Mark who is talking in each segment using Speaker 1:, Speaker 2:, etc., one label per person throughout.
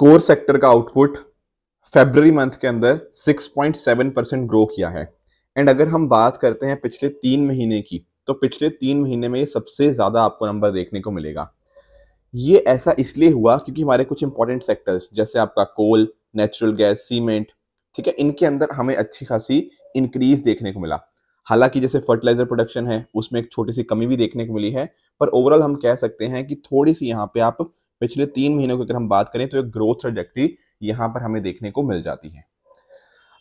Speaker 1: Core sector का output February month के अंदर 6.7 परसेंट ग्रो किया है एंड अगर हम बात करते हैं पिछले तीन महीने की तो पिछले तीन महीने में ये सबसे ज़्यादा आपको नंबर देखने को मिलेगा ये ऐसा इसलिए हुआ क्योंकि हमारे कुछ इंपॉर्टेंट सेक्टर्स जैसे आपका कोल नेचुरल गैस सीमेंट ठीक है इनके अंदर हमें अच्छी खासी इंक्रीज देखने को मिला हालांकि जैसे फर्टिलाइजर प्रोडक्शन है उसमें एक छोटी सी कमी भी देखने को मिली है पर ओवरऑल हम कह सकते हैं कि थोड़ी सी यहाँ पे आप पिछले तीन महीनों की अगर हम बात करें तो एक ग्रोथ ट्रेजेक्ट्री यहाँ पर हमें देखने को मिल जाती है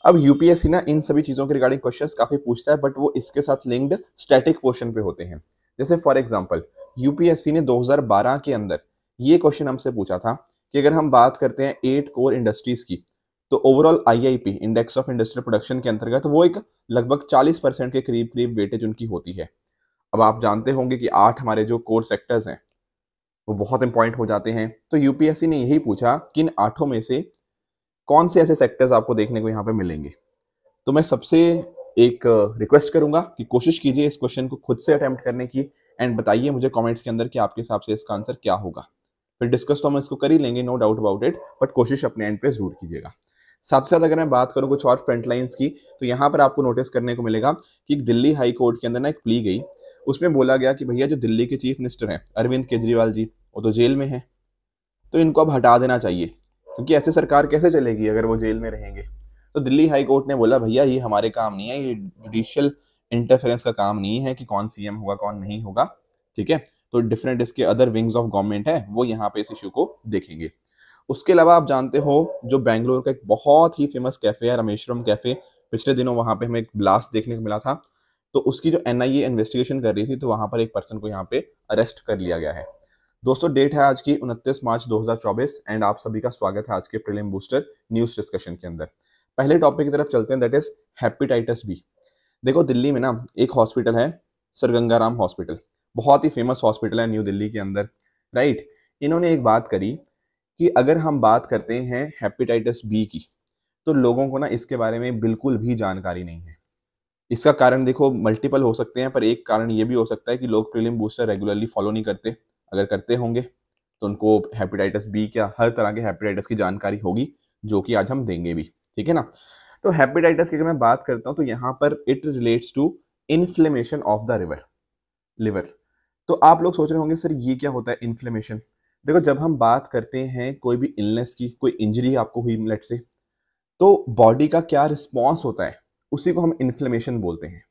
Speaker 1: अब यूपीएससी ना इन सभी चीज़ों के रिगार्डिंग क्वेश्चंस काफ़ी पूछता है बट वो इसके साथ लिंक्ड स्टैटिक पोर्शन पे होते हैं जैसे फॉर एग्जांपल यूपीएससी ने 2012 के अंदर ये क्वेश्चन हमसे पूछा था कि अगर हम बात करते हैं एट कोर इंडस्ट्रीज़ की तो overall IIP index of industrial production के अंतर्गत तो वो एक लगभग चालीस परसेंट के करीब करीब वेटेज उनकी होती है अब आप जानते होंगे कि आठ हमारे जो कोर सेक्टर्स हैं वो बहुत इंपॉर्टेंट हो जाते हैं तो यूपीएससी ने यही पूछा कि इन आठों में से कौन से ऐसे सेक्टर्स आपको देखने को यहाँ पे मिलेंगे तो मैं सबसे एक रिक्वेस्ट करूंगा कि कोशिश कीजिए इस क्वेश्चन को खुद से अटैम्प्ट करने की एंड बताइए मुझे कमेंट्स के अंदर कि आपके हिसाब से इसका आंसर क्या होगा फिर डिस्कस तो हम इसको कर ही लेंगे no doubt about it but कोशिश अपने एंड पे जरूर कीजिएगा साथ साथ अगर मैं बात करूँ कुछ और फ्रंट लाइन्स की तो यहाँ पर आपको नोटिस करने को मिलेगा कि दिल्ली हाई कोर्ट के अंदर ना एक प्ली गई उसमें बोला गया कि भैया जो दिल्ली के चीफ मिनिस्टर हैं अरविंद केजरीवाल जी वो तो जेल में है तो इनको अब हटा देना चाहिए क्योंकि ऐसे सरकार कैसे चलेगी अगर वो जेल में रहेंगे तो दिल्ली हाई कोर्ट ने बोला भैया ये हमारे काम नहीं है ये जुडिशियल इंटरफेरेंस का काम नहीं है कि कौन सीएम होगा कौन नहीं होगा ठीक है तो डिफरेंट इसके अदर विंग्स ऑफ गवर्नमेंट है वो यहाँ पे इस इशू को देखेंगे उसके अलावा आप जानते हो जो बेंगलोर का एक बहुत ही फेमस कैफ़े है रमेश्वरम कैफ़े पिछले दिनों वहां पे हमें एक ब्लास्ट देखने को मिला था तो उसकी जो एन इन्वेस्टिगेशन कर रही थी तो वहां पर एक पर्सन को यहाँ पे अरेस्ट कर लिया गया है दोस्तों डेट है आज की 29 मार्च 2024 एंड आप सभी का स्वागत है आज के प्रीलिम बूस्टर न्यूज डिस्कशन के अंदर पहले टॉपिक की तरफ चलते हैं दैट इज हेपेटाइटिस बी देखो दिल्ली में ना एक हॉस्पिटल है सर गंगाराम हॉस्पिटल बहुत ही फेमस हॉस्पिटल है न्यू दिल्ली के अंदर राइट इन्होंने एक बात करी कि अगर हम बात करते हैं हेपेटाइटिस बी की तो लोगों को ना इसके बारे में बिल्कुल भी जानकारी नहीं है इसका कारण देखो मल्टीपल हो सकते हैं पर एक कारण ये भी हो सकता है कि लोग प्रीलिम बूस्टर रेगुलरली फॉलो नहीं करते अगर करते होंगे तो उनको हेपेटाइटिस बी क्या हर तरह के हेपेटाइटिस की जानकारी होगी जो कि आज हम देंगे भी ठीक है ना तो हेपेटाइटिस की अगर मैं बात करता हूँ तो यहाँ पर it relates to inflammation of the river liver तो आप लोग सोच रहे होंगे सर ये क्या होता है इन्फ्लेमेशन देखो जब हम बात करते हैं कोई भी इलनेस की कोई इंजरी आपको हुई मिलट से तो बॉडी का क्या रिस्पॉन्स होता है उसी को हम इन्फ्लेमेशन बोलते हैं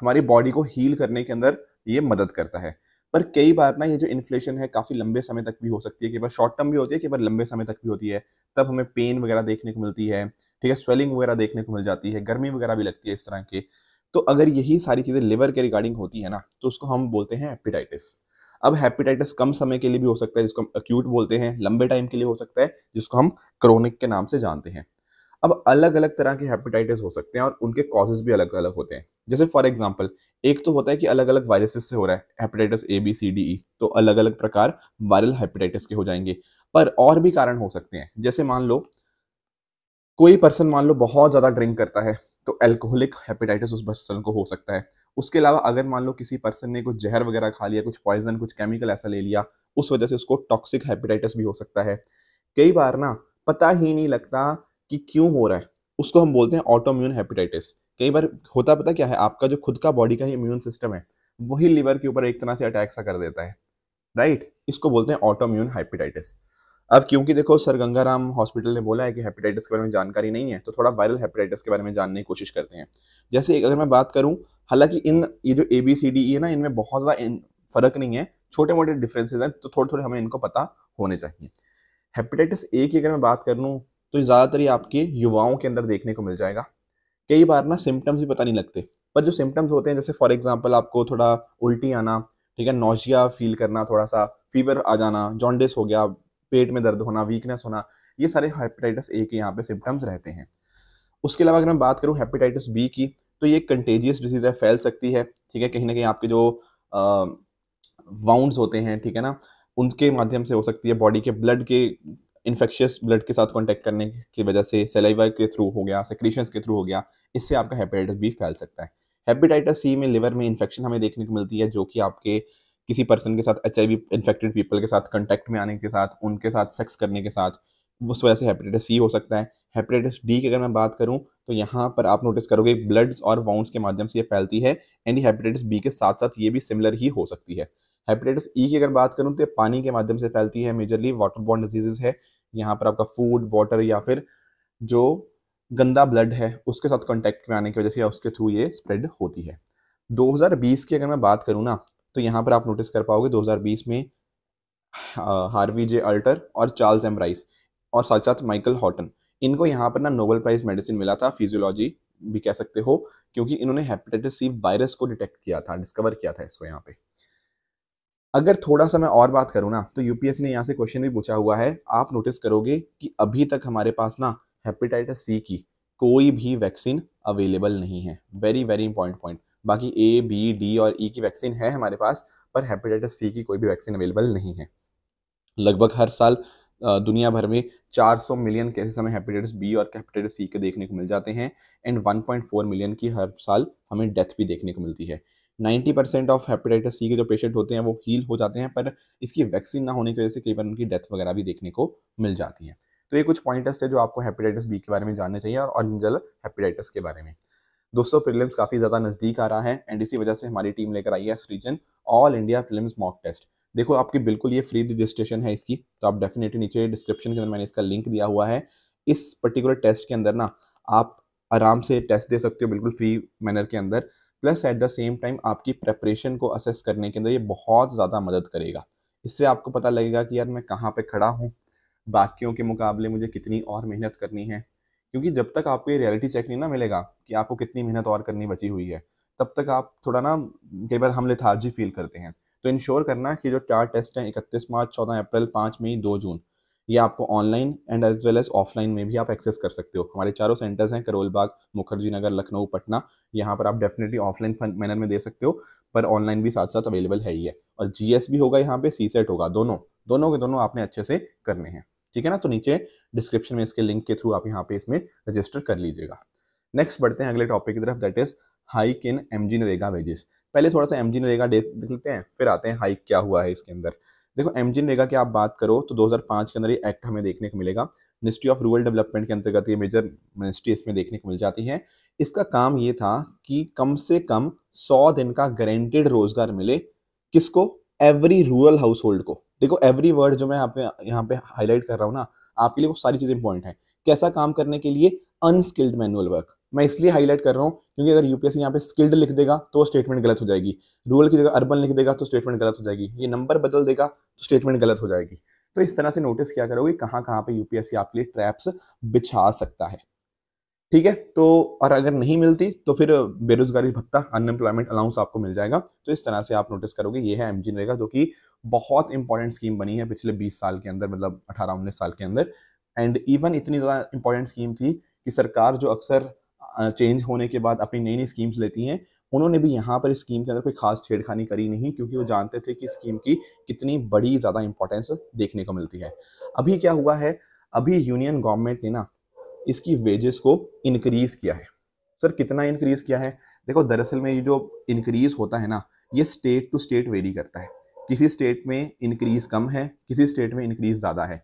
Speaker 1: हमारी बॉडी को हील करने के अंदर ये मदद करता है पर कई बार ना ये जो इन्फ्लेशन है काफ़ी लंबे समय तक भी हो सकती है कई बार शॉर्ट टर्म भी होती है कई बार लंबे समय तक भी होती है तब हमें पेन वगैरह देखने को मिलती है ठीक है स्वेलिंग वगैरह देखने को मिल जाती है गर्मी वगैरह भी लगती है इस तरह के तो अगर यही सारी चीज़ें लिवर के रिगार्डिंग होती है ना तो उसको हम बोलते हैं हेपेटाइटिस अब हेपेटाइटिस कम समय के लिए भी हो सकता है जिसको हम अक्यूट बोलते हैं लंबे टाइम के लिए हो सकता है जिसको हम क्रोनिक के नाम से जानते हैं अब अलग अलग तरह के हेपेटाइटिस हो सकते हैं और उनके कॉजेज भी अलग अलग होते हैं जैसे फॉर एग्जाम्पल एक तो होता है कि अलग अलग वायरसेस से हो रहा है hepatitis A B C D E तो अलग अलग प्रकार वायरल हेपेटाइटिस के हो जाएंगे पर और भी कारण हो सकते हैं जैसे मान लो कोई पर्सन मान लो बहुत ज़्यादा ड्रिंक करता है तो एल्कोहलिक हेपेटाइटिस उस पर्सन को हो सकता है उसके अलावा अगर मान लो किसी पर्सन ने कुछ जहर वगैरह खा लिया कुछ पॉइजन कुछ केमिकल ऐसा ले लिया उस वजह से उसको टॉक्सिक हेपेटाइटिस भी हो सकता है कई बार ना पता ही नहीं लगता कि क्यों हो रहा है उसको हम बोलते हैं ऑटोम्यून हेपेटाइटिस कई बार होता पता क्या है आपका जो खुद का बॉडी का ही इम्यून सिस्टम है वही लीवर के ऊपर एक तरह से अटैक सा कर देता है राइट इसको बोलते हैं ऑटो इम्यून हेपेटाइटिस अब क्योंकि देखो सर गंगाराम हॉस्पिटल ने बोला है कि हेपेटाइटिस के बारे में जानकारी नहीं है तो थोड़ा वायरल हेपेटाइटिस के बारे में जानने की कोशिश करते हैं जैसे एक अगर मैं बात करूं हालांकि इन ये जो ए बी सी डी ई है ना इनमें बहुत ज़्यादा फर्क नहीं है छोटे मोटे डिफरेंसेज हैं तो थोड़े थोड़े हमें इनको पता होने चाहिए हेपेटाइटिस ए की अगर मैं बात कर लूँ तो ज़्यादातर ये आपके युवाओं के अंदर देखने को मिल जाएगा कई बार ना सिम्टम्स भी पता नहीं लगते पर जो सिम्टम्स होते हैं जैसे फॉर एग्जाम्पल आपको थोड़ा उल्टी आना ठीक है नौजिया फील करना थोड़ा सा फीवर आ जाना जॉन्डिस हो गया पेट में दर्द होना वीकनेस होना ये सारे हेपेटाइटिस ए के यहाँ पे सिम्टम्स रहते हैं उसके अलावा अगर मैं बात करूँ हेपेटाइटिस बी की तो ये कंटेजियस डिजीज़ है फैल सकती है ठीक है कहीं ना कहीं आपके जो वाउंड होते हैं ठीक है ना उनके माध्यम से हो सकती है बॉडी के ब्लड के इन्फेक्शियस ब्लड के साथ कॉन्टैक्ट करने की वजह से सेलाइवा के थ्रू हो गया सेक्रेशन के थ्रू हो गया इससे आपका हेपेटाइटिस बी फैल सकता है हेपेटाइटिस सी में लिवर में इन्फेक्शन हमें देखने को मिलती है जो कि आपके किसी पर्सन के साथ H I V infected people के साथ कॉन्टैक्ट में आने के साथ उनके साथ सेक्स करने के साथ उस वजह से हेपेटाइटिस सी हो सकता है हेपेटाइटिस डी की अगर मैं बात करूँ तो यहाँ पर आप नोटिस करोगे ब्लड्स और वाउंड्स के माध्यम से ये फैलती है एंड हेपेटाइटिस बी के साथ साथ ये भी सिमिलर ही हो सकती है हेपेटाइटिस ई e की अगर बात करूँ तो पानी के माध्यम से फैलती है मेजरली वाटर बॉन्ड डिजीजेज है यहाँ पर आपका फूड वाटर या फिर जो गंदा ब्लड है उसके साथ कॉन्टैक्ट में आने की वजह से या उसके थ्रू ये स्प्रेड होती है 2020 की अगर मैं बात करूँ ना तो यहाँ पर आप नोटिस कर पाओगे 2020 में हाँ, हार्वी जे अल्टर और चार्ल्स एम राइस और साथ साथ माइकल हॉटन इनको यहाँ पर ना नोबल प्राइज मेडिसिन मिला था फिजियोलॉजी भी कह सकते हो क्योंकि इन्होंने हेपेटाइटिस सी वायरस को डिटेक्ट किया था डिस्कवर किया था इसको यहाँ पे अगर थोड़ा सा मैं और बात करूँ ना तो यूपीएससी ने यहाँ से क्वेश्चन भी पूछा हुआ है आप नोटिस करोगे कि अभी तक हमारे पास ना हेपेटाइटिस सी की कोई भी वैक्सीन अवेलेबल नहीं है वेरी वेरी इंपॉर्टेंट पॉइंट बाकी ए बी डी और ई e की वैक्सीन है हमारे पास पर हेपेटाइटिस सी की कोई भी वैक्सीन अवेलेबल नहीं है लगभग हर साल दुनिया भर में 400 मिलियन केसेस हमें हेपेटाइटिस बी और हेपेटाइटिस सी के देखने को मिल जाते हैं एंड 1.4 मिलियन की हर साल हमें डेथ भी देखने को मिलती है 90 परसेंट ऑफ हेपेटाइटिस सी के जो पेशेंट होते हैं वो हील हो जाते हैं पर इसकी वैक्सीन ना होने की वजह से कई बार उनकी डेथ वगैरह भी देखने को मिल जाती है तो ये कुछ पॉइंटर्स है जो आपको हेपेटाइटिस बी के बारे में जानना चाहिए और जनरल हेपेटाइटिस के बारे में दोस्तों प्रिलिम्स काफ़ी ज़्यादा नज़दीक आ रहा है एंड इसी वजह से हमारी टीम लेकर आई है इस reason all India prelims mock test देखो आपकी बिल्कुल ये फ्री रजिस्ट्रेशन है इसकी तो आप डेफिनेटली नीचे डिस्क्रिप्शन के अंदर मैंने इसका लिंक दिया हुआ है इस पर्टिकुलर टेस्ट के अंदर ना आप आराम से टेस्ट दे सकते हो बिल्कुल फ्री मैनर के अंदर plus at the same time आपकी प्रेपरेशन को असेस करने के अंदर ये बहुत ज़्यादा मदद करेगा इससे आपको पता लगेगा कि यार मैं कहाँ पे खड़ा हूँ बाकियों के मुकाबले मुझे कितनी और मेहनत करनी है क्योंकि जब तक आपको ये रियलिटी चेक नहीं ना मिलेगा कि आपको कितनी मेहनत और करनी बची हुई है तब तक आप थोड़ा ना कई बार हम लेथार्जी फील करते हैं तो इंश्योर करना कि जो चार टेस्ट हैं इकतीस मार्च चौदह अप्रैल पाँच मई दो जून ये आपको online and as well as offline में भी आप एक्सेस कर सकते हो हमारे चारों सेंटर्स हैं करोल बाग मुखर्जी नगर लखनऊ पटना यहाँ पर आप डेफिनेटली ऑफलाइन मैनर में दे सकते हो पर ऑनलाइन भी साथ साथ अवेलेबल है ही है और जी भी होगा यहाँ पे सी सेट होगा दोनों दोनों के दोनों आपने अच्छे से करने हैं ठीक है ना तो नीचे डिस्क्रिप्शन में इसके लिंक के थ्रू आप यहाँ पे इसमें रजिस्टर कर लीजिएगा नेक्स्ट बढ़ते हैं अगले टॉपिक की तरफ that is hike in M G NREGA wages पहले थोड़ा सा एम जी नरेगा देख लेते हैं फिर आते हैं हाइक क्या हुआ है इसके अंदर देखो एम रेगा की आप बात करो तो 2005 के अंदर ये एक्ट हमें देखने को मिलेगा मिनिस्ट्री ऑफ रूरल डेवलपमेंट के अंतर्गत ये मेजर मिनिस्ट्री इसमें देखने को मिल जाती है इसका काम ये था कि कम से कम सौ दिन का गारंटेड रोजगार मिले किसको एवरी रूरल हाउस होल्ड को देखो एवरी वर्ड जो मैं आप यहाँ पे हाईलाइट कर रहा हूँ ना आपके लिए वो सारी चीज़ें इंपॉर्टेंट है कैसा काम करने के लिए अनस्किल्ड मैनुअल वर्क मैं इसलिए हाईलाइट कर रहा हूँ क्योंकि अगर यूपीएससी यहाँ पे स्किल्ड लिख देगा तो स्टेटमेंट गलत हो जाएगी रूरल की जगह अर्बन लिख देगा तो स्टेटमेंट गलत हो जाएगी ये नंबर बदल देगा तो स्टेटमेंट गलत हो जाएगी तो इस तरह से नोटिस क्या करोगे कहाँ कहाँ पे यूपीएससी आपके लिए ट्रैप्स बिछा सकता है ठीक है तो और अगर नहीं मिलती तो फिर बेरोजगारी भत्ता अनएम्प्लॉयमेंट अलाउंस आपको मिल जाएगा तो इस तरह से आप नोटिस करोगे ये है एम जी नरेगा जो कि बहुत इंपॉर्टेंट स्कीम बनी है पिछले 20 साल के अंदर मतलब 18 उन्नीस साल के अंदर एंड इवन इतनी ज़्यादा इंपॉर्टेंट स्कीम थी कि सरकार जो अक्सर चेंज होने के बाद अपनी नई नई स्कीम्स लेती हैं उन्होंने भी यहाँ पर इस स्कीम के अंदर कोई खास छेड़खानी करी नहीं क्योंकि वो जानते थे कि स्कीम की कितनी बड़ी ज़्यादा इंपॉर्टेंस देखने को मिलती है अभी क्या हुआ है अभी यूनियन गवर्नमेंट ने ना इसकी वेजेस को इनक्रीज़ किया है सर कितना इनक्रीज़ किया है देखो दरअसल में ये जो इनक्रीज़ होता है ना ये स्टेट टू स्टेट वेरी करता है किसी स्टेट में इंक्रीज़ कम है किसी स्टेट में इंक्रीज़ ज़्यादा है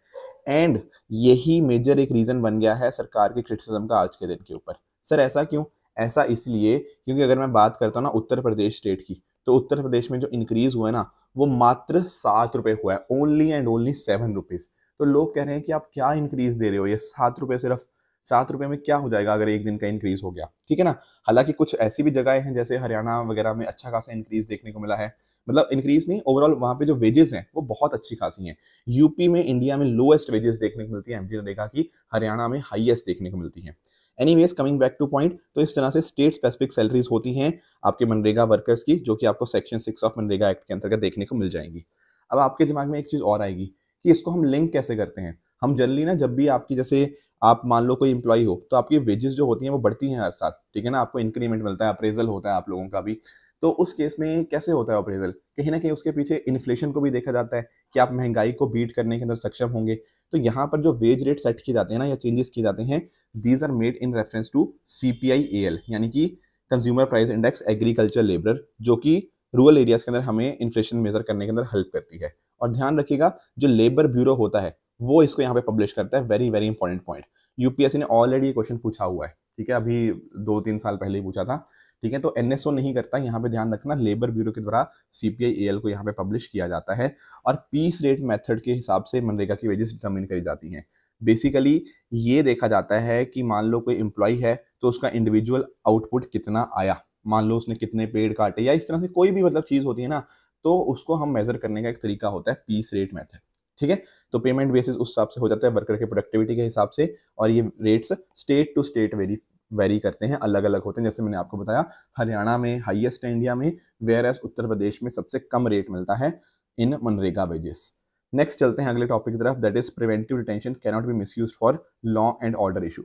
Speaker 1: एंड यही मेजर एक रीज़न बन गया है सरकार के क्रिटिसिज्म का आज के दिन के ऊपर सर ऐसा क्यों ऐसा इसलिए क्योंकि अगर मैं बात करता हूँ ना उत्तर प्रदेश स्टेट की तो उत्तर प्रदेश में जो इंक्रीज हुआ है ना वो मात्र सात रुपये हुआ है only and only seven rupees तो लोग कह रहे हैं कि आप क्या इंक्रीज दे रहे हो ये सात रुपये सिर्फ सात रुपये में क्या हो जाएगा अगर एक दिन का इंक्रीज हो गया ठीक है ना हालांकि कुछ ऐसी भी जगहें हैं जैसे हरियाणा वगैरह में अच्छा खासा इंक्रीज देखने को मिला है मतलब इंक्रीज नहीं ओवरऑल वहाँ पे जो वेजेस हैं वो बहुत अच्छी खासी हैं यूपी में इंडिया में लोएस्ट वेजेस देखने को मिलती है एम जी देखा की हरियाणा में हाईएस्ट देखने को मिलती है wage coming back to point तो इस तरह से स्टेट स्पेसिफिक सैलरीज होती हैं आपके मनरेगा वर्कर्स की जो कि आपको section six of MNREGA act के अंतर्गत देखने को मिल जाएंगी अब आपके दिमाग में एक चीज़ और आएगी कि इसको हम लिंक कैसे करते हैं हम जनरली ना जब भी आपकी जैसे आप मान लो कोई इंप्लॉई हो तो आपकी वेजेस जो होती हैं वो बढ़ती हैं हर साल ठीक है ना आपको इंक्रीमेंट मिलता है अप्रेजल होता है आप लोगों का भी तो उस केस में कैसे होता है अप्रेजल कहीं ना कहीं उसके पीछे इन्फ्लेशन को भी देखा जाता है कि आप महंगाई को बीट करने के अंदर सक्षम होंगे तो यहाँ पर जो वेज रेट सेट किए जाते हैं ना या चेंजेस किए जाते हैं these are made in reference to C P I A L यानी कि consumer price index agriculture labour जो कि रूरल एरियाज के अंदर हमें इन्फ्लेशन मेजर करने के अंदर हेल्प करती है और ध्यान रखिएगा जो लेबर ब्यूरो होता है वो इसको यहाँ पे पब्लिश करता है very very important point UPSC ने ऑलरेडी क्वेश्चन पूछा हुआ है ठीक है अभी दो तीन साल पहले ही पूछा था ठीक है तो एनएसओ नहीं करता यहाँ पे ध्यान रखना लेबर ब्यूरो के द्वारा सीपीआई एल को यहाँ पे पब्लिश किया जाता है और पीस रेट मेथड के हिसाब से मनरेगा की वेजेस डिटर्मिन करी जाती हैं बेसिकली ये देखा जाता है कि मान लो कोई एम्प्लॉय है तो उसका इंडिविजुअल आउटपुट कितना आया मान लो उसने कितने पेड़ काटे या इस तरह से कोई भी मतलब चीज़ होती है ना तो उसको हम मेजर करने का एक तरीका होता है पीस रेट मेथड ठीक है तो पेमेंट बेसिस उस हिसाब से हो जाता है वर्कर के प्रोडक्टिविटी के हिसाब से और ये rates state to state vary vary करते हैं अलग अलग होते हैं जैसे मैंने आपको बताया हरियाणा में हाईएस्ट है इंडिया में वेयर एस उत्तर प्रदेश में सबसे कम रेट मिलता है इन मनरेगा वेजेस नेक्स्ट चलते हैं अगले टॉपिक की तरफ that is preventive detention cannot be misuse for law and order issue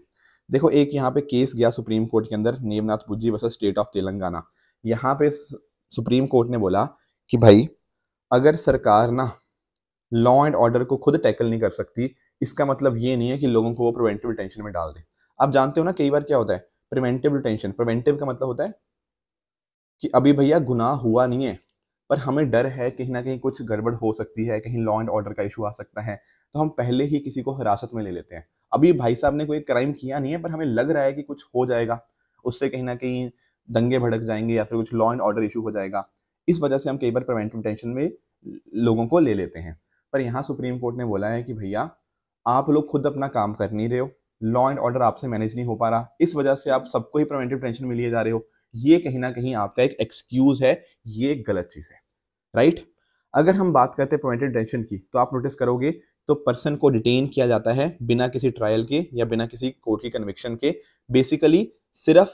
Speaker 1: देखो एक यहाँ पे केस गया सुप्रीम कोर्ट के अंदर Nemnath Bujji versus state of Telangana यहाँ पे सुप्रीम कोर्ट ने बोला कि भाई अगर सरकार ना लॉ एंड ऑर्डर को खुद टैकल नहीं कर सकती इसका मतलब ये नहीं है कि लोगों को वो प्रिवेंटिव डिटेंशन में डाल दें आप जानते हो ना कई बार क्या होता है प्रिवेंटिव डिटेंशन प्रिवेंटिव का मतलब होता है कि अभी भैया गुनाह हुआ नहीं है पर हमें डर है कहीं ना कहीं कुछ गड़बड़ हो सकती है कहीं लॉ एंड ऑर्डर का इशू आ सकता है तो हम पहले ही किसी को हिरासत में ले लेते हैं अभी भाई साहब ने कोई क्राइम किया नहीं है पर हमें लग रहा है कि कुछ हो जाएगा उससे कहीं ना कहीं दंगे भड़क जाएंगे या फिर कुछ लॉ एंड ऑर्डर इशू हो जाएगा इस वजह से हम कई बार प्रिवेंटिव टेंशन में लोगों को ले लेते हैं पर यहाँ सुप्रीम कोर्ट ने बोला है कि भैया आप लोग खुद अपना काम कर नहीं रहे हो लॉ एंड ऑर्डर आपसे मैनेज नहीं हो पा रहा इस वजह से आप सबको ही प्रिवेंटिव टेंशन में लिए जा रहे हो ये कहीं ना कहीं आपका एक एक्सक्यूज है ये गलत चीज़ है राइट अगर हम बात करते हैं प्रिवेंटिव टेंशन की तो आप नोटिस करोगे तो पर्सन को डिटेन किया जाता है बिना किसी ट्रायल के या बिना किसी कोर्ट की कन्विक्शन के बेसिकली सिर्फ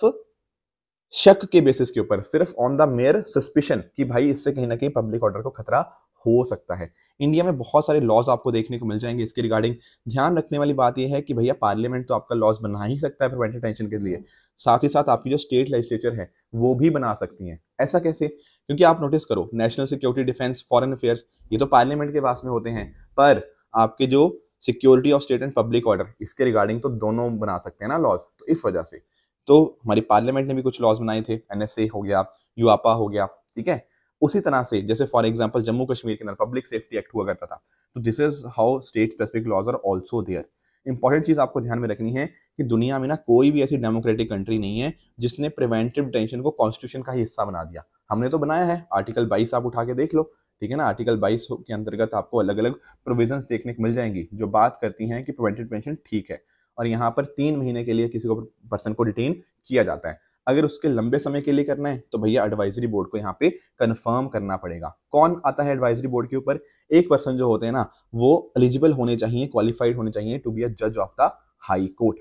Speaker 1: शक के बेसिस के ऊपर सिर्फ ऑन द मेयर सस्पिशन कि भाई इससे कहीं ना कहीं पब्लिक ऑर्डर को खतरा हो सकता है इंडिया में बहुत सारे लॉज आपको देखने को मिल जाएंगे इसके रिगार्डिंग ध्यान रखने वाली बात यह है कि भैया पार्लियामेंट तो आपका लॉज बना ही सकता है प्रिवेंटिव टेंशन के लिए साथ ही साथ आपकी जो स्टेट लेजिस्लेचर है वो भी बना सकती हैं ऐसा कैसे क्योंकि आप नोटिस करो national security defence foreign affairs ये तो पार्लियामेंट के पास में होते हैं पर आपके जो security of state and public order इसके रिगार्डिंग तो दोनों बना सकते हैं ना लॉज तो इस वजह से तो हमारी पार्लियामेंट ने भी कुछ लॉज बनाए थे एनएसए हो गया यूआपा हो गया ठीक है उसी तरह से जैसे फॉर एग्जाम्पल जम्मू कश्मीर के अंदर पब्लिक सेफ्टी एक्ट हुआ करता था तो this is how state specific laws are also there important चीज़ आपको ध्यान में रखनी है कि दुनिया में ना कोई भी ऐसी डेमोक्रेटिक कंट्री नहीं है जिसने प्रिवेंटिव डिटेंशन को कॉन्स्टिट्यूशन का ही हिस्सा बना दिया हमने तो बनाया है आर्टिकल बाईस आप उठा के देख लो ठीक है ना आर्टिकल 22 के अंतर्गत आपको अलग अलग प्रोविजंस देखने को मिल जाएंगी जो बात करती हैं कि प्रिवेंटिव डिटेंशन ठीक है और यहाँ पर तीन महीने के लिए किसी को पर्सन को डिटेन किया जाता है अगर उसके लंबे समय के लिए करना है तो भैया एडवाइजरी बोर्ड को यहाँ पे कन्फर्म करना पड़ेगा कौन आता है एडवाइजरी बोर्ड के ऊपर एक पर्सन जो होते हैं ना वो एलिजिबल होने चाहिए क्वालिफाइड होने चाहिए टू बी अ जज ऑफ द हाई कोर्ट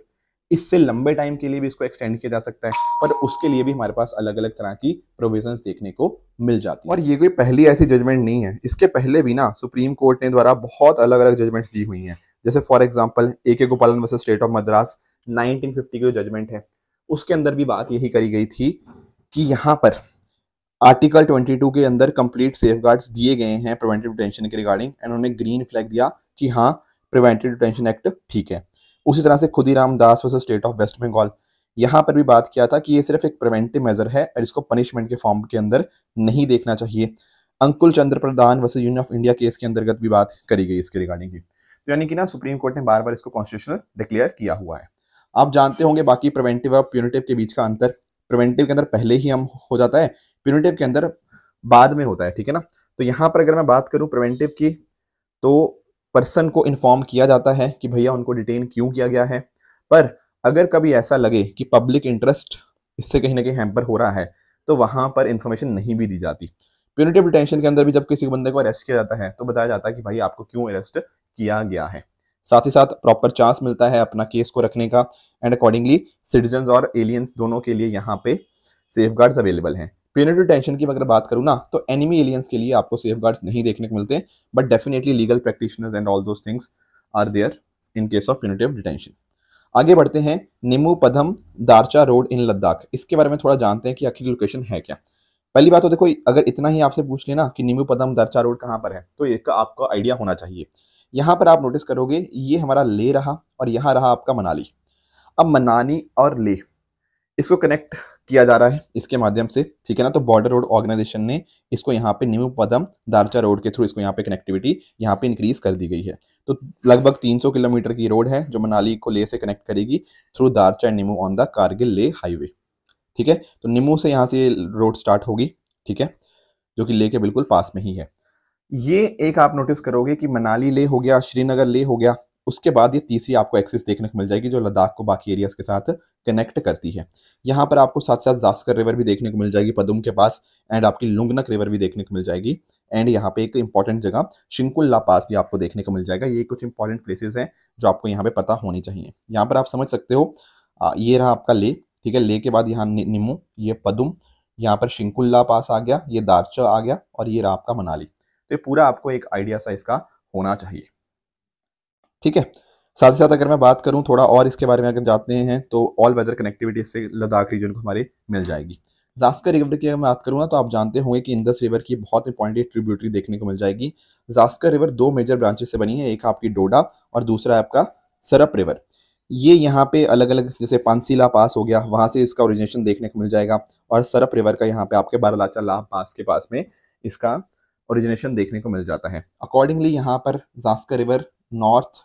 Speaker 1: इससे लंबे टाइम के लिए भी इसको एक्सटेंड किया जा सकता है पर उसके लिए भी हमारे पास अलग अलग तरह की प्रोविजन देखने को मिल जाती है और ये कोई पहली ऐसी जजमेंट नहीं है इसके पहले भी ना सुप्रीम कोर्ट ने द्वारा बहुत अलग अलग जजमेंट्स दी हुई हैं जैसे फॉर एग्जाम्पल ए के गोपालन वर्सेज स्टेट ऑफ मद्रास 1950 की जजमेंट है उसके अंदर भी बात यही करी गई थी कि यहाँ पर आर्टिकल 22 के अंदर कंप्लीट सेफ दिए गए हैं प्रिवेंटिव डिटेंशन के रिगार्डिंग एंड उन्होंने ग्रीन फ्लैग दिया कि हाँ प्रिवेंटिव डिटेंशन एक्ट ठीक है उसी तरह से Khudiram Das versus state of West Bengal यहाँ पर भी बात किया था कि ये सिर्फ एक प्रिवेंटिव मेजर है और इसको पनिशमेंट के फॉर्म के अंदर नहीं देखना चाहिए Ankul Chandra Pradhan versus union of India case के अंतर्गत भी बात करी गई इसके रिगार्डिंग की तो यानी कि ना सुप्रीम कोर्ट ने बार बार इसको कॉन्स्टिट्यूशनल डिक्लेयर किया हुआ है आप जानते होंगे बाकी प्रिवेंटिव और प्यूनिटिव के बीच का अंतर प्रिवेंटिव के अंदर पहले ही हम हो जाता है प्यूनिटिव के अंदर बाद में होता है ठीक है ना तो यहाँ पर अगर मैं बात करूँ प्रिवेंटिव की तो पर्सन को इन्फॉर्म किया जाता है कि भैया उनको डिटेन क्यों किया गया है पर अगर कभी ऐसा लगे कि पब्लिक इंटरेस्ट इससे कहीं ना कहीं हैम्पर हो रहा है तो वहाँ पर इन्फॉर्मेशन नहीं भी दी जाती प्यूनिटिव डिटेंशन के अंदर भी जब किसी बंदे को अरेस्ट किया जाता है तो बताया जाता है कि भाई आपको क्यों अरेस्ट किया गया है साथ ही साथ प्रॉपर चांस मिलता है अपना केस को रखने का एंड अकॉर्डिंगली सिटीजन और एलियंस दोनों के लिए यहाँ पे सेफ अवेलेबल हैं पेनेटिव टेंशन की अगर बात करूँ ना तो एनिमी एलियंस के लिए आपको सेफ गार्ड्स नहीं देखने को मिलते but definitely legal practitioners and all those things are there in case of preventive detention आगे बढ़ते हैं निमू पदम दारचा रोड इन लद्दाख इसके बारे में थोड़ा जानते हैं कि आखिर लोकेशन है क्या पहली बात तो देखो अगर इतना ही आपसे पूछ लेना कि निमू पदम दारचा रोड कहाँ पर है तो एक आपका आइडिया होना चाहिए यहाँ पर आप नोटिस करोगे ये हमारा ले रहा और यहाँ रहा आपका मनाली अब मनाली और ले इसको कनेक्ट किया जा रहा है इसके माध्यम से ठीक है ना तो बॉर्डर रोड ऑर्गेनाइजेशन ने इसको यहाँ पे न्यू पदम दारचा रोड के थ्रू इसको यहाँ पे कनेक्टिविटी यहाँ पे इंक्रीज कर दी गई है तो लगभग 300 किलोमीटर की रोड है जो मनाली को ले से कनेक्ट करेगी through Darcha and Nimmu on the Kargil Leh highway ठीक है तो निमू से यहाँ से रोड स्टार्ट होगी ठीक है जो कि ले के बिल्कुल पास में ही है ये एक आप नोटिस करोगे कि मनाली ले हो गया श्रीनगर ले हो गया उसके बाद ये तीसरी आपको एक्सिस देखने को मिल जाएगी जो लद्दाख को बाकी एरियाज के साथ कनेक्ट करती है यहाँ पर आपको साथ साथ जास्कर रिवर भी देखने को मिल जाएगी पदुम के पास एंड आपकी लुंगनक रिवर भी देखने को मिल जाएगी एंड यहाँ पे एक इंपॉर्टेंट जगह शिंकुल्ला पास भी आपको देखने को मिल जाएगा ये कुछ इंपॉर्टेंट प्लेसेस हैं जो आपको यहाँ पे पता होनी चाहिए यहाँ पर आप समझ सकते हो ये रहा आपका ले ठीक है ले के बाद यहाँ निमू ये पदुम यहाँ पर शिंकुल्ला पास आ गया ये दारचा आ गया और ये रहा आपका मनाली तो ये पूरा आपको एक आइडिया सा इसका होना चाहिए ठीक है साथ ही साथ अगर मैं बात करूं थोड़ा और इसके बारे में अगर जाते हैं तो ऑल वेदर कनेक्टिविटी से लद्दाख रीजन को हमारे मिल जाएगी जास्कर रिवर की अगर मैं बात करूँ ना तो आप जानते होंगे कि इंदस रिवर की बहुत इंपॉर्टेंट ट्रिब्यूटरी देखने को मिल जाएगी जास्कर रिवर दो मेजर ब्रांचेस से बनी है एक आपकी डोडा और दूसरा आपका सरप रिवर ये यहाँ पे अलग अलग जैसे पानसीला पास हो गया वहाँ से इसका ओरिजिनेशन देखने को मिल जाएगा और सरप रिवर का यहाँ पे आपके बारालाचा लाभ पास के पास में इसका ओरिजिनेशन देखने को मिल जाता है अकॉर्डिंगली यहाँ पर जास्कर रिवर नॉर्थ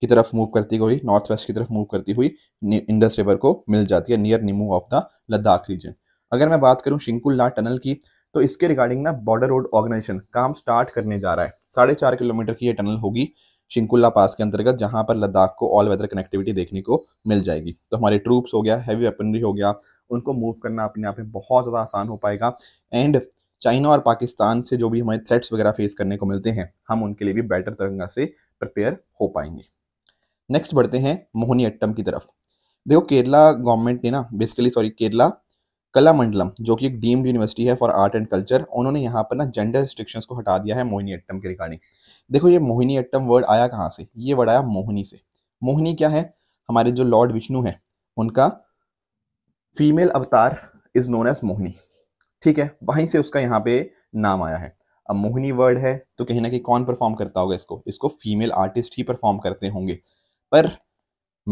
Speaker 1: की तरफ मूव करती हुई नॉर्थ वेस्ट की तरफ मूव करती हुई इंडस रिवर को मिल जाती है near Nimmu of the Ladakh region अगर मैं बात करूँ शिंकुल्ला टनल की तो इसके रिगार्डिंग ना बॉर्डर रोड ऑर्गेनाइजेशन काम स्टार्ट करने जा रहा है साढ़े चार किलोमीटर की ये टनल होगी शिंकुल्ला पास के अंतर्गत जहाँ पर लद्दाख को ऑल वेदर कनेक्टिविटी देखने को मिल जाएगी तो हमारे ट्रूप्स हो गया हैवी वेपनरी हो गया उनको मूव करना अपने आप में बहुत ज़्यादा आसान हो पाएगा एंड चाइना और पाकिस्तान से जो भी हमें थ्रेट्स वगैरह फेस करने को मिलते हैं हम उनके लिए भी बेटर तरह से प्रिपेयर हो पाएंगे नेक्स्ट बढ़ते हैं मोहनी अट्टम की तरफ देखो केरला गवर्नमेंट ने ना बेसिकली सॉरी केरला कला मंडलम जो कि एक डीम्ड यूनिवर्सिटी है फॉर आर्ट एंड कल्चर उन्होंने यहाँ पर ना जेंडर रिस्ट्रिक्शंस को हटा दिया है मोहिनी अट्टम के रिगार्डिंग देखो ये मोहिनी अट्टम वर्ड आया कहाँ से ये वर्ड आया मोहिनी से मोहिनी क्या है हमारे जो लॉर्ड विष्णु है उनका फीमेल अवतार इज नोन एज मोहिनी ठीक है वहीं से उसका यहाँ पे नाम आया है अब मोहिनी वर्ड है तो कहीं ना कहीं कौन परफॉर्म करता होगा इसको इसको फीमेल आर्टिस्ट ही परफॉर्म करते होंगे पर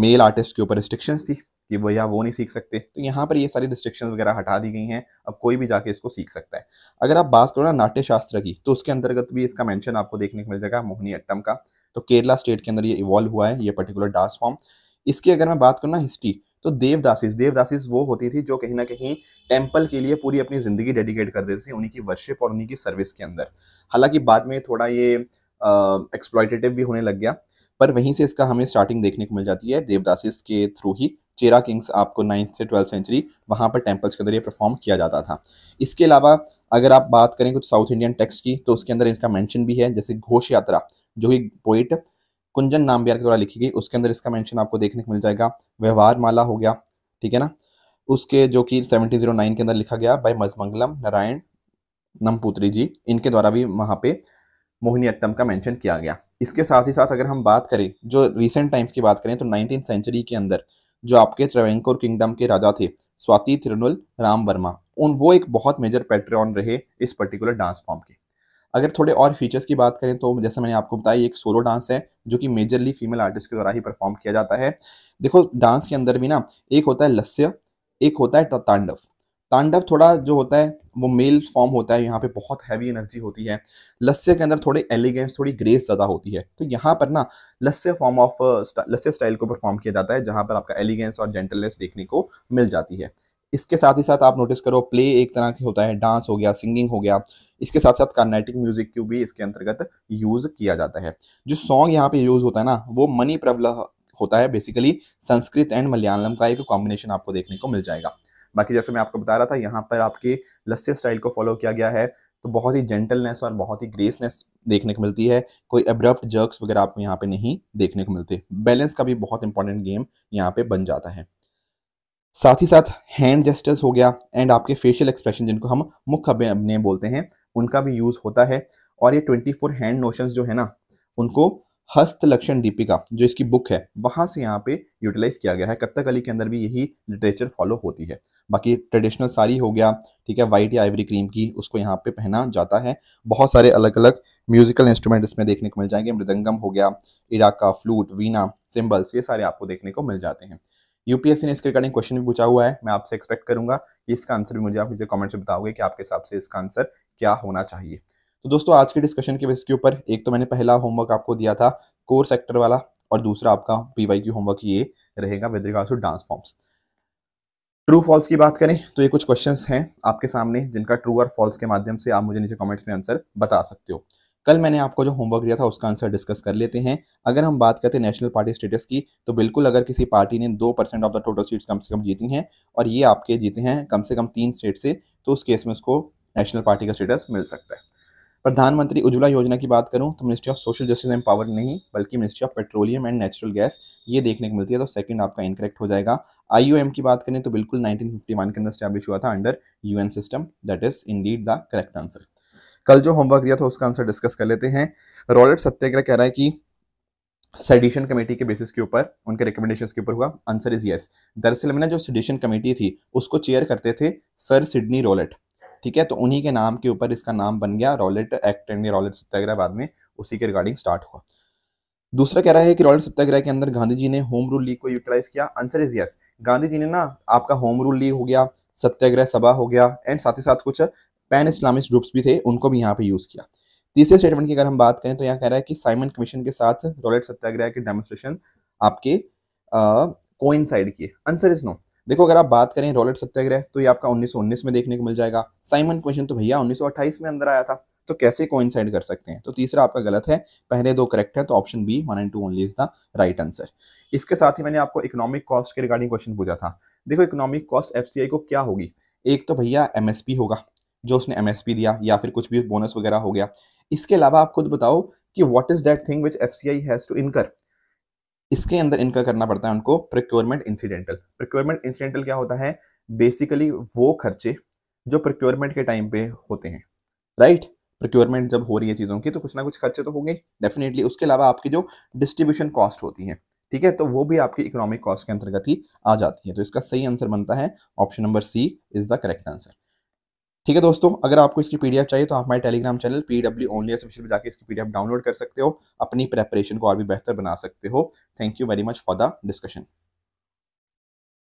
Speaker 1: मेल आर्टिस्ट के ऊपर रिस्ट्रिक्शंस थी कि भैया वो नहीं सीख सकते तो यहाँ पर ये सारी रिस्ट्रिक्शंस वगैरह हटा दी गई हैं अब कोई भी जाके इसको सीख सकता है अगर आप बात करो ना नाट्य शास्त्र की तो उसके अंतर्गत भी इसका मेंशन आपको देखने को मिल जाएगा मोहनी अट्टम का तो केरला स्टेट के अंदर ये इवॉल्व हुआ है ये पर्टिकुलर डांस फॉर्म इसकी अगर मैं बात करूँ ना हिस्ट्री तो देवदासीज देवदासीज वो होती थी जो कहीं ना कहीं टेम्पल के लिए पूरी अपनी ज़िंदगी डेडिकेट कर देती थी उन्हीं की वर्शिप और उन्हीं की सर्विस के अंदर हालांकि बाद में थोड़ा ये एक्सप्लॉयटेटिव भी होने लग गया पर वहीं से इसका हमें स्टार्टिंग देखने को मिल जाती है देवदासीज के थ्रू ही चेरा किंग्स आपको नाइन्थ से ट्वेल्थ सेंचुरी वहाँ पर टेम्पल्स के अंदर ये परफॉर्म किया जाता था इसके अलावा अगर आप बात करें कुछ साउथ इंडियन टेक्स्ट की तो उसके अंदर इनका मेंशन भी है जैसे घोष यात्रा जो कि पोइट कुंजन नामबियार के द्वारा लिखी गई उसके अंदर इसका मेंशन आपको देखने को मिल जाएगा व्यवहार माला हो गया ठीक है ना उसके जो कि 1709 के अंदर लिखा गया बाय मजमंगलम नारायण नमपुत्री जी इनके द्वारा भी वहाँ पे मोहिनी अट्टम का मेंशन किया गया इसके साथ ही साथ अगर हम बात करें जो रिसेंट टाइम्स की बात करें तो नाइनटीन सेंचुरी के अंदर जो आपके त्रिवेंकोर किंगडम के राजा थे स्वाति तिरुनल राम वर्मा उन वो एक बहुत मेजर पैट्रॉन रहे इस पर्टिकुलर डांस फॉर्म के अगर थोड़े और फीचर्स की बात करें तो जैसे मैंने आपको बताया एक सोलो डांस है जो कि मेजरली फीमेल आर्टिस्ट के द्वारा ही परफॉर्म किया जाता है देखो डांस के अंदर भी ना एक होता है लस्य एक होता है तांडव तांडव थोड़ा जो होता है वो मेल फॉर्म होता है यहाँ पे बहुत हैवी एनर्जी होती है लस्य के अंदर थोड़े एलिगेंस थोड़ी ग्रेस ज़्यादा होती है तो यहाँ पर ना lasya form of lasya style को परफॉर्म किया जाता है जहाँ पर आपका एलिगेंस और जेंटलनेस देखने को मिल जाती है इसके साथ ही साथ आप नोटिस करो प्ले एक तरह के होता है डांस हो गया सिंगिंग हो गया इसके साथ साथ कार्नेटिक म्यूजिक को भी इसके अंतर्गत यूज किया जाता है जो सॉन्ग यहाँ पे यूज होता है ना वो मनी प्रबल होता है बेसिकली संस्कृत एंड मलयालम का एक कॉम्बिनेशन आपको देखने को मिल जाएगा बाकी जैसे मैं आपको बता रहा था यहाँ पर आपके लस्य स्टाइल को फॉलो किया गया है तो बहुत ही जेंटलनेस और बहुत ही ग्रेसनेस देखने को मिलती है कोई अब्रप्ट जर्क्स वगैरह आपको यहाँ पे नहीं देखने को मिलते बैलेंस का भी बहुत इंपॉर्टेंट गेम यहाँ पे बन जाता है साथ ही साथ हैंड जेस्टर्स हो गया एंड आपके फेशियल एक्सप्रेशन जिनको हम मुख्य अभिनय बोलते हैं उनका भी यूज़ होता है और ये ट्वेंटी फोर हैंड नोशंस जो है ना उनको हस्त लक्षण दीपिका जो इसकी बुक है वहाँ से यहाँ पे यूटिलाइज किया गया है अली के अंदर भी यही लिटरेचर फॉलो होती है बाकी ट्रेडिशनल साड़ी हो गया ठीक है वाइट या आइवरी क्रीम की उसको यहाँ पे पहना जाता है बहुत सारे अलग अलग म्यूजिकल इंस्ट्रूमेंट इसमें देखने को मिल जाएंगे मृदंगम हो गया इराका फ्लूट वीना सिम्बल्स ये सारे आपको देखने को मिल जाते हैं यूपीएससी ने इसके रिगार्डिंग क्वेश्चन भी पूछा हुआ है मैं आपसे एक्सपेक्ट करूंगा कि इसका आंसर भी मुझे आप मुझे कमेंट में बताओगे कि आपके हिसाब से इसका आंसर क्या होना चाहिए तो दोस्तों आज के डिस्कशन के बेस के ऊपर एक तो मैंने पहला होमवर्क आपको दिया था कोर सेक्टर वाला और दूसरा आपका पीवाईक्यू होमवर्क ये रहेगा with regard to dance forms true false की बात करें तो ये कुछ क्वेश्चंस हैं आपके सामने जिनका ट्रू और फॉल्स के माध्यम से आप मुझे नीचे कमेंट्स में आंसर बता सकते हो कल मैंने आपको जो होमवर्क दिया था उसका आंसर डिस्कस कर लेते हैं अगर हम बात करते हैं नेशनल पार्टी स्टेटस की तो बिल्कुल अगर किसी पार्टी ने दो percent of the total seats कम से कम जीती हैं और ये आपके जीते हैं कम से कम तीन स्टेट से तो उस केस में उसको नेशनल पार्टी का स्टेटस मिल सकता है प्रधानमंत्री उज्ज्वला योजना की बात करूं तो ministry of social justice and power नहीं बल्कि ministry of petroleum and natural gas ये देखने को मिलती है तो सेकंड आपका इनकरेक्ट हो जाएगा आईयूएम की बात करें तो बिल्कुल 1951 के अंदर स्टैब्लिश हुआ था under UN system that is indeed the correct answer कल जो होमवर्क दिया था उसका आंसर डिस्कस कर लेते हैं रॉलेट सत्याग्रह कह रहा है कि सेडिशन कमेटी के बेसिस के ऊपर उनके रिकमेंडेशन के ऊपर हुआ आंसर इज यस दरअसल मैंने जो सेडिशन कमेटी थी उसको चेयर करते थे सर सिडनी रॉलेट ठीक है तो उन्हीं के नाम के ऊपर इसका नाम बन गया Rowlatt act and Rowlatt Satyagraha बाद में उसी के रिगार्डिंग स्टार्ट हुआ दूसरा कह रहा है कि रॉयल सत्याग्रह के अंदर गांधी जी ने होम रूल लीग को यूटिलाइज किया answer is yes Gandhi ji ने ना आपका होम रूल लीग हो गया सत्याग्रह सभा हो गया एंड साथ ही साथ कुछ पैन इस्लामिस्ट ग्रुप्स भी थे उनको भी यहाँ पे यूज़ किया तीसरे स्टेटमेंट की अगर हम बात करें तो यहाँ कह रहा है कि साइमन कमीशन के साथ रोलेट सत्याग्रह के डेमोस्ट्रेशन आपके कोइंसाइड किए आंसर इज नो देखो अगर आप बात करें रोलेट सत्याग्रह तो ये आपका 1919 में देखने को मिल जाएगा साइमन कमीशन तो भैया 1928 में अंदर आया था तो कैसे साइड कर सकते हैं तो तीसरा आपका गलत है पहले दो करेक्ट है तो option B one and two only is the right answer इसके साथ ही मैंने आपको इकोनॉमिक कॉस्ट के रिगार्डिंग क्वेश्चन पूछा था देखो इकोनॉमिक कॉस्ट एफ को क्या होगी एक तो भैया एमएसपी होगा जो उसने एम दिया या फिर कुछ भी बोनस वगैरह हो गया इसके अलावा आप खुद बताओ कि what is that thing which F C I has to incur इसके अंदर इनका करना पड़ता है उनको प्रोक्योरमेंट इंसिडेंटल प्रोक्योरमेंट इंसिडेंटल क्या होता है बेसिकली वो खर्चे जो प्रोक्योरमेंट के टाइम पे होते हैं राइट right? जब हो रही है चीज़ों की तो कुछ ना कुछ खर्चे तो होंगे डेफिनेटली उसके अलावा आपकी जो डिस्ट्रीब्यूशन कॉस्ट होती है ठीक है तो वो भी आपकी इकोनॉमिक कॉस्ट के अंतर्गत ही आ जाती है तो इसका सही आंसर बनता है option number C is the correct answer ठीक है दोस्तों अगर आपको इसकी पीडीएफ चाहिए तो आप हमारे Telegram channel P W only official जाकर इसकी पीडीएफ डाउनलोड कर सकते हो अपनी प्रेपरेशन को और भी बेहतर बना सकते हो thank you very much for the discussion